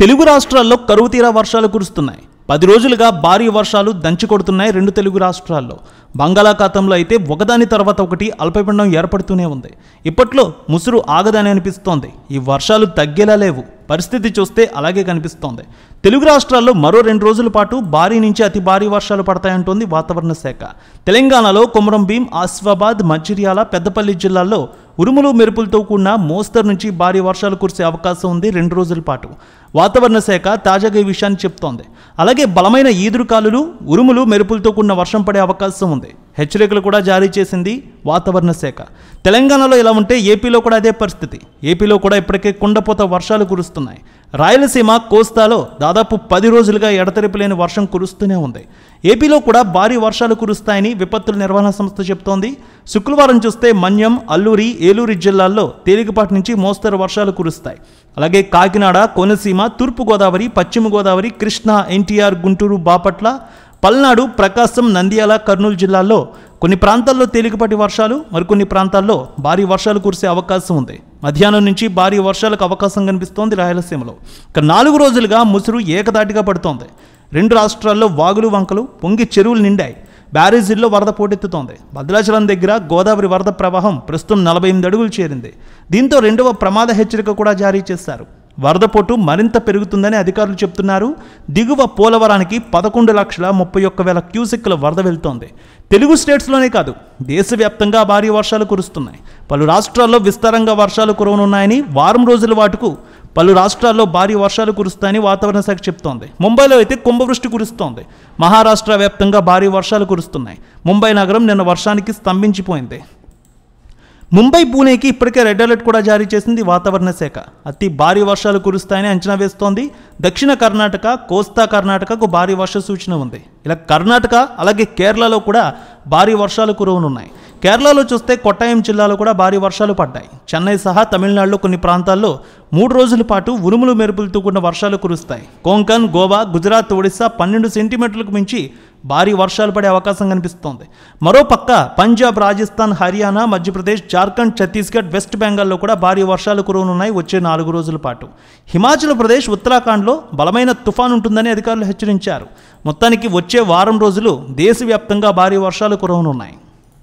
తెలుగు రాష్ట్రాల్లో కరువు తీర వర్షాలు కురుస్తున్నాయి పది రోజులుగా భారీ వర్షాలు దంచికొడుతున్నాయి రెండు తెలుగు రాష్ట్రాల్లో బంగాళాఖాతంలో అయితే ఒకదాని తర్వాత ఒకటి అల్పపిండం ఏర్పడుతూనే ఉంది ఇప్పట్లో ముసురు ఆగదని అనిపిస్తోంది ఈ వర్షాలు తగ్గేలా లేవు పరిస్థితి చూస్తే అలాగే కనిపిస్తోంది తెలుగు రాష్ట్రాల్లో మరో రెండు రోజుల పాటు భారీ నుంచి అతి భారీ వర్షాలు పడతాయంటోంది వాతావరణ శాఖ తెలంగాణలో కొమరం భీం ఆసిఫాబాద్ మంచిర్యాల పెద్దపల్లి జిల్లాల్లో ఉరుములు మెరుపులతో కూడిన మోస్తరు నుంచి భారీ వర్షాలు కురిసే అవకాశం ఉంది రెండు రోజుల పాటు వాతావరణ శాఖ తాజాగా ఈ విషయాన్ని చెప్తోంది అలాగే బలమైన ఈదురుకాలులు ఉరుములు మెరుపులతో కూడిన వర్షం పడే అవకాశం ఉంది హెచ్చరికలు కూడా జారీ చేసింది వాతావరణ శాఖ తెలంగాణలో ఇలా ఉంటే ఏపీలో కూడా అదే పరిస్థితి ఏపీలో కూడా ఇప్పటికే కుండపోత వర్షాలు కురుస్తున్నాయి రాయలసీమ కోస్తాలో దాదాపు పది రోజులుగా ఎడతెరిపి లేని వర్షం కురుస్తూనే ఉంది ఏపీలో కూడా భారీ వర్షాలు కురుస్తాయని విపత్తుల నిర్వహణ సంస్థ చెబుతోంది శుక్రవారం చూస్తే మన్యం అల్లూరి ఏలూరు జిల్లాల్లో తేలికపాటి నుంచి మోస్తరు వర్షాలు కురుస్తాయి అలాగే కాకినాడ కోనసీమ తూర్పుగోదావరి పశ్చిమ గోదావరి కృష్ణా ఎన్టీఆర్ గుంటూరు బాపట్ల పల్నాడు ప్రకాశం నంద్యాల కర్నూలు జిల్లాల్లో కొన్ని ప్రాంతాల్లో తేలికపాటి వర్షాలు మరికొన్ని ప్రాంతాల్లో భారీ వర్షాలు కురిసే అవకాశం ఉంది మధ్యాహ్నం నుంచి భారీ వర్షాలకు అవకాశం కనిపిస్తోంది రాయలసీమలో ఇక నాలుగు రోజులుగా ముసురు ఏకదాటిగా పడుతోంది రెండు రాష్ట్రాల్లో వాగులు వంకలు పొంగి చెరువులు నిండాయి బ్యారేజీల్లో వరద పోటెత్తుతోంది భద్రాచలం దగ్గర గోదావరి వరద ప్రవాహం ప్రస్తుతం నలభై ఎనిమిది అడుగులు చేరింది దీంతో రెండవ ప్రమాద హెచ్చరిక కూడా జారీ చేశారు వరద పోటు మరింత పెరుగుతుందని అధికారులు చెబుతున్నారు దిగువ పోలవరానికి పదకొండు లక్షల ముప్పై ఒక్క వేల క్యూసెక్ల వరద వెళ్తోంది తెలుగు స్టేట్స్లోనే కాదు దేశవ్యాప్తంగా భారీ వర్షాలు కురుస్తున్నాయి పలు రాష్ట్రాల్లో విస్తారంగా వర్షాలు కురవనున్నాయని వారం రోజుల వాటుకు పలు రాష్ట్రాల్లో భారీ వర్షాలు కురుస్తాయని వాతావరణ శాఖ చెప్తోంది ముంబైలో అయితే కుంభవృష్టి కురుస్తోంది మహారాష్ట్ర వ్యాప్తంగా భారీ వర్షాలు కురుస్తున్నాయి ముంబై నగరం నిన్న వర్షానికి స్తంభించిపోయింది ముంబై పూణేకి ఇప్పటికే రెడ్ అలర్ట్ కూడా జారీ చేసింది వాతావరణ శాఖ అతి భారీ వర్షాలు కురుస్తాయని అంచనా వేస్తోంది దక్షిణ కర్ణాటక కోస్తా కర్ణాటకకు భారీ వర్ష సూచన ఉంది ఇలా కర్ణాటక అలాగే కేరళలో కూడా భారీ వర్షాలు కురవనున్నాయి కేరళలో చూస్తే కొట్టాయం జిల్లాలో కూడా భారీ వర్షాలు పడ్డాయి చెన్నై సహా తమిళనాడులో కొన్ని ప్రాంతాల్లో మూడు రోజుల పాటు ఉరుములు మెరుపులతో కూడిన వర్షాలు కురుస్తాయి కొంకన్ గోవా గుజరాత్ ఒడిశా పన్నెండు సెంటీమీటర్లకు మించి భారీ వర్షాలు పడే అవకాశం కనిపిస్తోంది మరోపక్క పంజాబ్ రాజస్థాన్ హర్యానా మధ్యప్రదేశ్ జార్ఖండ్ ఛత్తీస్గఢ్ వెస్ట్ బెంగాల్లో కూడా భారీ వర్షాలు కురవనున్నాయి వచ్చే నాలుగు రోజుల పాటు హిమాచల్ ప్రదేశ్ ఉత్తరాఖండ్లో బలమైన తుఫాన్ ఉంటుందని అధికారులు హెచ్చరించారు మొత్తానికి వచ్చే వారం రోజులు దేశవ్యాప్తంగా భారీ వర్షాలు కురవనున్నాయి